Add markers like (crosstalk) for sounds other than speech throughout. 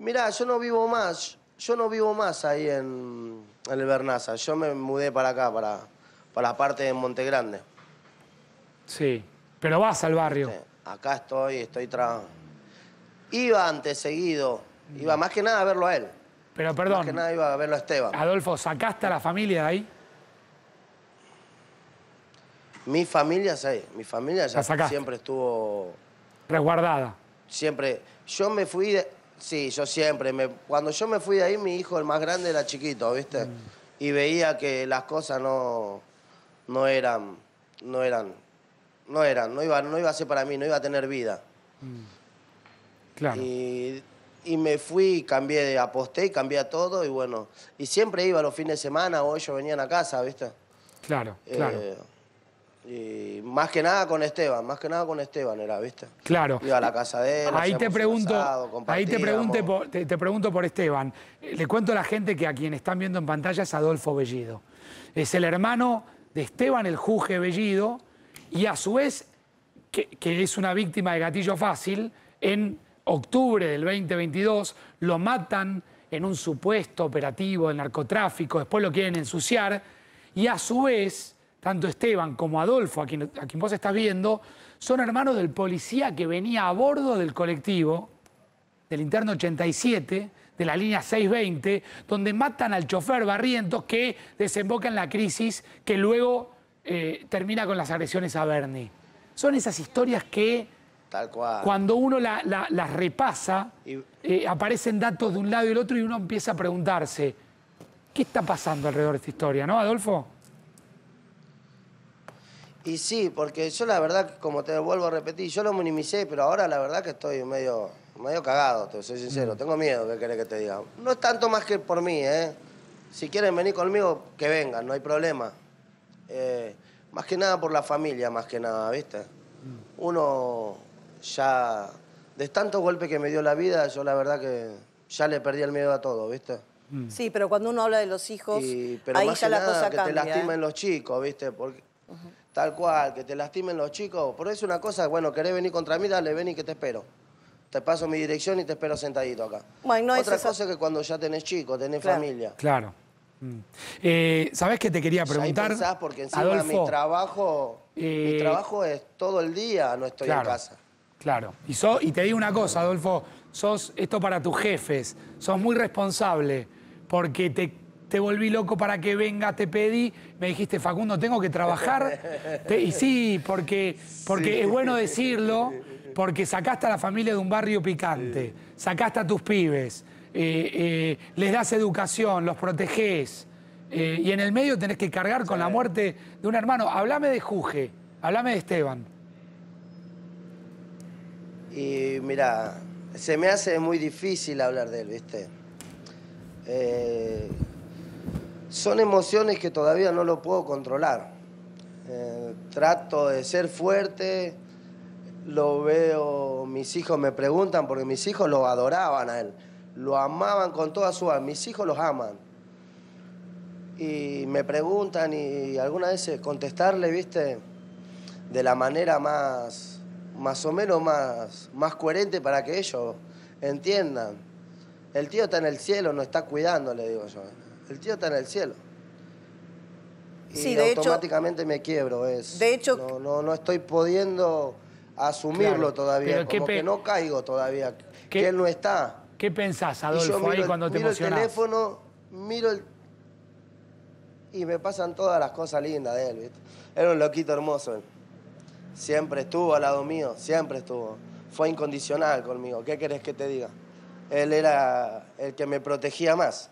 Mirá, yo no vivo más, yo no vivo más ahí en, el Bernaza. Yo me mudé para acá, para, para la parte de Montegrande. Sí, pero vas al barrio. acá estoy, estoy trabajando. Iba antes seguido, iba más que nada a verlo a él. Pero perdón. Más que nada iba a verlo a Esteban. Adolfo, ¿sacaste a la familia ahí? Mi familia, sí, mi familia ya siempre estuvo... Resguardada. Siempre. Yo me fui de, Sí, yo siempre. Me, cuando yo me fui de ahí, mi hijo, el más grande, era chiquito, ¿viste? Mm. Y veía que las cosas no, no eran, no eran, no eran, no iba, no iba a ser para mí, no iba a tener vida. Mm. Claro. Y, me fui, cambié, aposté y cambié a todo y bueno. Y siempre iba los fines de semana o ellos venían a casa, ¿viste? Claro, claro. Eh, más que nada con Esteban, más que nada con Esteban era, ¿viste? Claro. Iba a la casa de él. Ahí te pregunto, ahí te, por, te, pregunto por Esteban. Eh, le cuento a la gente que a quien están viendo en pantalla es Adolfo Bellido. Es el hermano de Esteban el Juge Bellido y a su vez, que, que es una víctima de gatillo fácil, en octubre del 2022 lo matan en un supuesto operativo de narcotráfico, después lo quieren ensuciar y a su vez tanto Esteban como Adolfo, a quien, a vos estás viendo, son hermanos del policía que venía a bordo del colectivo, del interno 87, de la línea 620, donde matan al chofer Barrientos que desemboca en la crisis que luego eh, termina con las agresiones a Bernie. Son esas historias que cuando uno las repasa, eh, aparecen datos de un lado y del otro y uno empieza a preguntarse, ¿qué está pasando alrededor de esta historia, no, Adolfo? Y sí, porque yo la verdad, como te vuelvo a repetir, yo lo minimicé, pero ahora la verdad que estoy medio, medio cagado, te soy sincero. Mm. Tengo miedo, ¿qué querés que te diga? No es tanto más que por mí, ¿eh? Si quieren venir conmigo, que vengan, no hay problema. Eh, más que nada por la familia, más que nada, ¿viste? Mm. Uno ya, de tantos golpes que me dio la vida, yo la verdad que ya le perdí el miedo a todo, ¿viste? Mm. Sí, pero cuando uno habla de los hijos, ahí más ya que la nada, cosa que te ¿eh? lastimen los chicos, ¿viste? Porque... Tal cual, que te lastimen los chicos. Por eso una cosa, bueno, querés venir contra mí, dale, y que te espero. Te paso mi dirección y te espero sentadito acá. Otra cosa que cuando ya tenés chicos, tenés familia. Claro. Mm. Eh, ¿Sabés qué te quería preguntar? porque en mi trabajo, mi eh, trabajo es todo el día, no estoy en casa. Claro. Y, y te digo una cosa, Adolfo, sos esto para tus jefes, sos muy responsable, porque te te volví loco para que venga, te pedí, me dijiste, Facundo, tengo que trabajar. y sí, porque, porque es bueno decirlo, porque sacaste a la familia de un barrio picante, sacaste a tus pibes, eh, eh, les das educación, los protegés. Eh, y en el medio tenés que cargar con la muerte de un hermano. Hablame de Juge, hablame de Esteban. Y mira, se me hace muy difícil hablar de él, ¿viste? Eh, son emociones que todavía no lo puedo controlar. Eh, trato de ser fuerte, lo veo, mis hijos me preguntan, porque mis hijos lo adoraban a él, lo amaban con toda su alma, mis hijos los aman. Y me preguntan y, alguna vez contestarle, viste, de la manera más, más o menos más, más coherente para que ellos entiendan. El tío está en el cielo, no está cuidando, le digo yo el tío está en el cielo. Y sí, de automáticamente me quiebro. Es, de hecho, no, no, estoy pudiendo asumirlo todavía, como que no caigo todavía, que él no está. ¿Qué pensás, Adolfo, ahí cuando te miro el teléfono, miro el... Y me pasan todas las cosas lindas de él, Era un loquito hermoso Siempre estuvo al lado mío, siempre estuvo. Fue incondicional conmigo, ¿qué querés que te diga? Él era el que me protegía más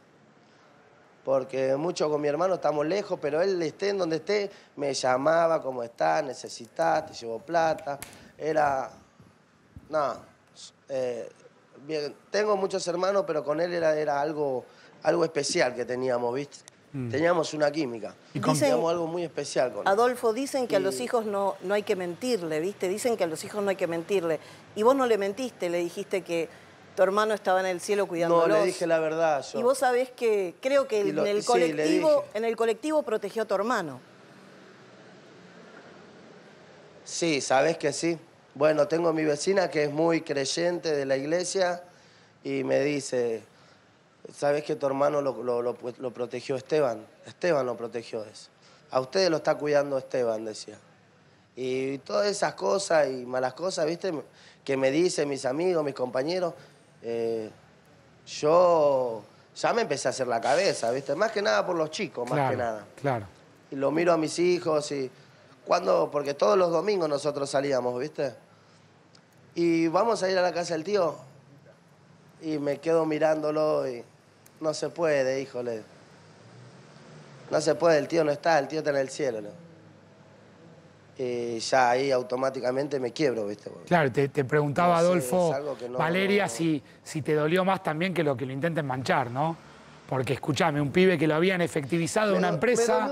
porque mucho con mi hermano estamos lejos, pero él esté en donde esté, me llamaba, ¿cómo estás? ¿Necesitas? ¿Te llevo plata? Era... Nada. Eh, tengo muchos hermanos, pero con él era, era algo, algo especial que teníamos, ¿viste? Mm. Teníamos una química. Y teníamos algo muy especial con él. Adolfo, dicen que a los hijos no, no hay que mentirle, ¿viste? Dicen que a los hijos no hay que mentirle. Y vos no le mentiste, le dijiste que tu hermano estaba en el cielo cuidándolos. No, le dije la verdad. Y vos sabés que creo que en, el colectivo, en el colectivo protegió a tu hermano. Sí, sabés que sí. Bueno, tengo a mi vecina que es muy creyente de la iglesia y me dice, sabes que tu hermano lo, lo, protegió Esteban. Esteban lo protegió eso. A ustedes lo está cuidando Esteban, decía. Y todas esas cosas y malas cosas, ¿viste? Que me dicen mis amigos, mis compañeros, eh, yo ya me empecé a hacer la cabeza, ¿viste? Más que nada por los chicos, más que nada. Claro. Y lo miro a mis hijos y. cuando Porque todos los domingos nosotros salíamos, ¿viste? Y vamos a ir a la casa del tío. Y me quedo mirándolo y. No se puede, híjole. No se puede, el tío no está, el tío está en el cielo, ¿no? Eh, ya ahí automáticamente me quiebro, ¿viste? claro, te, preguntaba Adolfo, Valeria, Si, si te dolió más también que lo que lo intenten manchar, ¿no? Porque escúchame, un pibe que lo habían efectivizado en una empresa,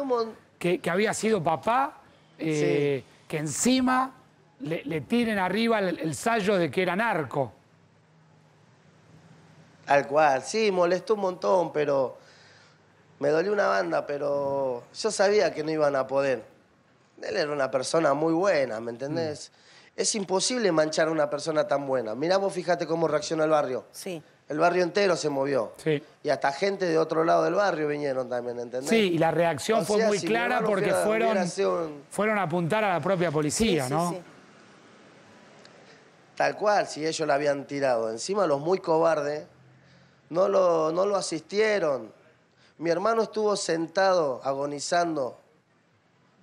que, que, había sido papá, eh, que encima le, tiren arriba el, sallo de que era narco. Al cual, sí, molestó un montón, pero me dolió una banda, pero yo sabía que no iban a poder él era una persona muy buena, ¿me entendés? Mm. Es imposible manchar a una persona tan buena. Mirá vos, fíjate cómo reaccionó el barrio. Sí. El barrio entero se movió. Sí. Y hasta gente de otro lado del barrio vinieron también, ¿entendés? Sí, y la reacción fue muy clara porque fueron, fueron a apuntar a la propia policía, ¿no? Tal cual, si ellos la habían tirado. Encima los muy cobardes no lo, no lo asistieron. Mi hermano estuvo sentado agonizando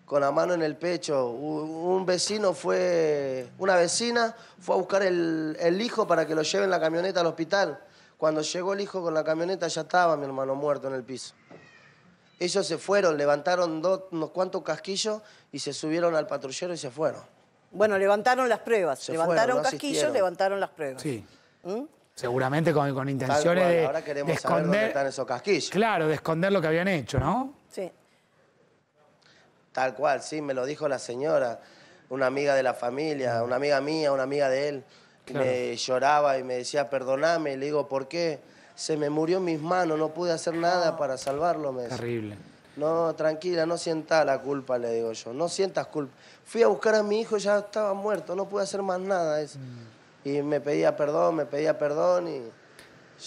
con la mano en el pecho. Un vecino fue, una vecina fue a buscar el, hijo para que lo lleven la camioneta al hospital. Cuando llegó el hijo con la camioneta ya estaba mi hermano muerto en el piso. Ellos se fueron, levantaron dos, unos cuantos casquillos y se subieron al patrullero y se fueron. Bueno, levantaron las pruebas. levantaron casquillos, levantaron las pruebas. Sí. ¿Mm? Seguramente con, intenciones de, ahora queremos Saber dónde están esos casquillos. Claro, de esconder lo que habían hecho, ¿no? Tal cual, sí, me lo dijo la señora, una amiga de la familia, una amiga mía, una amiga de él. Me lloraba y me decía, perdoname. Y le digo, ¿por qué? Se me murió en mis manos, no pude hacer nada para salvarlo. Me Terrible. No, tranquila, no sienta la culpa, le digo yo. No sientas culpa. Fui a buscar a mi hijo, ya estaba muerto, no pude hacer más nada. es mm. Y me pedía perdón, me pedía perdón y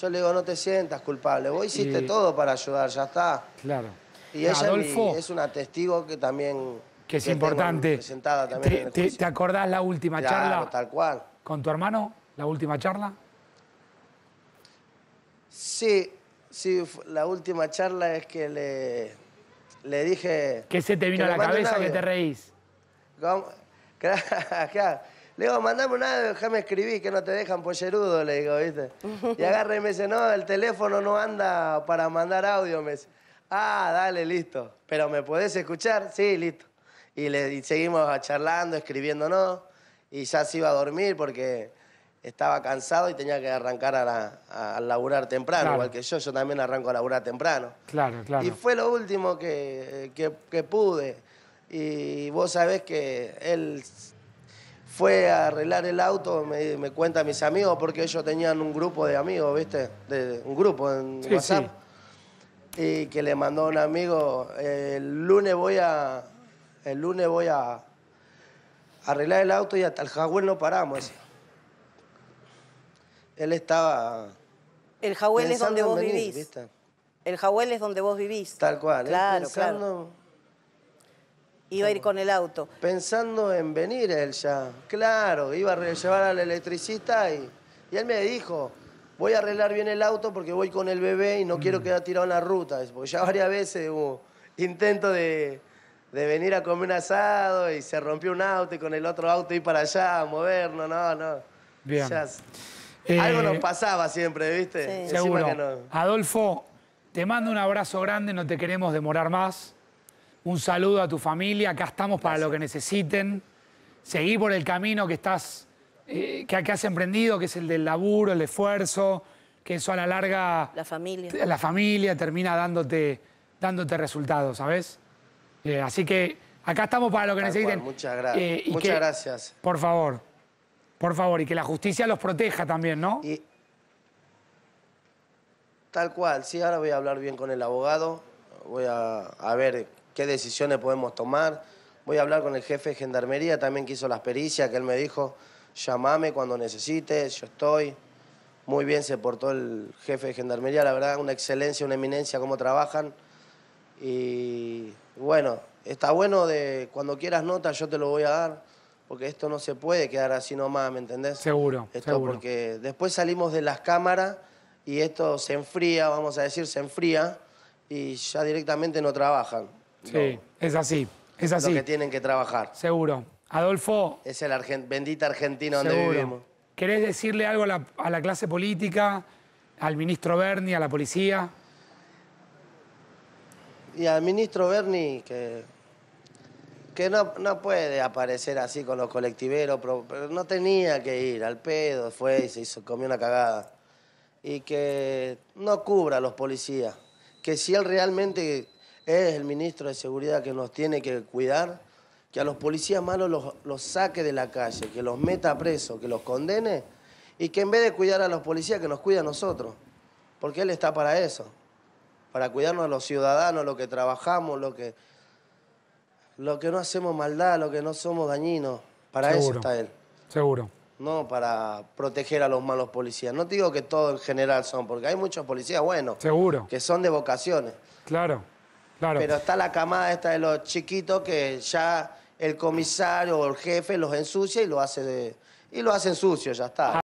yo le digo, no te sientas culpable. Vos hiciste todo para ayudar, ya está. Claro. Y ella Adolfo, es una testigo que también... Que es importante. También ¿Te, acordás la última charla? tal cual. ¿Con tu hermano? ¿La última charla? Sí, sí, la última charla es que le, le dije... ¿Qué se te vino a la cabeza que te reís? (laughs) Le digo, mandame un audio, déjame escribir, que no te dejan pollerudo, le digo, ¿viste? Y agarra y me dice, no, el teléfono no anda para mandar audio, me dice. Ah, dale, listo. ¿Pero me puedes escuchar? Sí, listo. Y, le, seguimos charlando, escribiéndonos. Y ya se iba a dormir porque estaba cansado y tenía que arrancar a, a laburar temprano, igual que yo, yo también arranco a laburar temprano. Claro, claro. Y fue lo último que, pude. Y vos sabés que él fue a arreglar el auto, me, cuenta a mis amigos, porque ellos tenían un grupo de amigos, ¿viste? De, un grupo en WhatsApp y que le mandó un amigo, el lunes voy a, el lunes voy a arreglar el auto y hasta el jaguar no paramos. Él estaba... El jaguel es donde vos vivís. El jaguel es donde vos vivís. Tal cual. Claro, pensando, Iba a ir con el auto. Pensando en venir él ya. Claro, iba a llevar al electricista y, y él me dijo, voy a arreglar bien el auto porque voy con el bebé y no mm. quiero quedar tirado en la ruta. Porque ya varias veces hubo intento de, venir a comer un asado y se rompió un auto y con el otro auto ir para allá, a movernos, no, no. Bien. algo nos eh, pasaba siempre, ¿viste? Sí. Seguro. Adolfo, te mando un abrazo grande, no te queremos demorar más. Un saludo a tu familia, acá estamos para lo que necesiten. Seguí por el camino que estás eh, que, que has emprendido, que es el del laburo, el esfuerzo, que eso a la larga... La familia. La familia termina dándote, dándote resultados, ¿sabes? Eh, así que acá estamos para lo que necesiten. muchas gracias. Eh, muchas gracias. Por favor, por favor, y que la justicia los proteja también, ¿no? Tal cual, sí, ahora voy a hablar bien con el abogado, voy a, a ver qué decisiones podemos tomar, voy a hablar con el jefe de gendarmería también que hizo las pericias, que él me dijo llamame cuando necesites, yo estoy. Muy bien se portó el jefe de gendarmería, la verdad, una excelencia, una eminencia, cómo trabajan. Y bueno, está bueno de cuando quieras notas yo te lo voy a dar, porque esto no se puede quedar así nomás, ¿me entendés? Seguro. Esto porque después salimos de las cámaras y esto se enfría, vamos a decir, se enfría y ya directamente no trabajan. Sí, es así, es así. Lo que tienen que trabajar. Seguro. Adolfo. Es el bendito argentino donde ¿Querés decirle algo a la, clase política, al ministro Berni, a la policía? Y al ministro Berni, que, que no, no puede aparecer así con los colectiveros, pero, pero, no tenía que ir al pedo, fue y se hizo, comió una cagada. Y que no cubra a los policías, que si él realmente es el ministro de Seguridad que nos tiene que cuidar, que a los policías malos los, saque de la calle, que los meta presos, que los condene y que en vez de cuidar a los policías, que nos cuide a nosotros. Porque él está para eso, para cuidarnos a los ciudadanos, lo que trabajamos, lo que, lo que no hacemos maldad, lo que no somos dañinos. Para eso está él. Seguro. No para proteger a los malos policías. No te digo que todos en general son, porque hay muchos policías buenos. Seguro. Que son de vocaciones. Claro, claro. Pero está la camada esta de los chiquitos que ya el comisario o el jefe los ensucia y lo hace, de, y lo hacen sucio, ya está.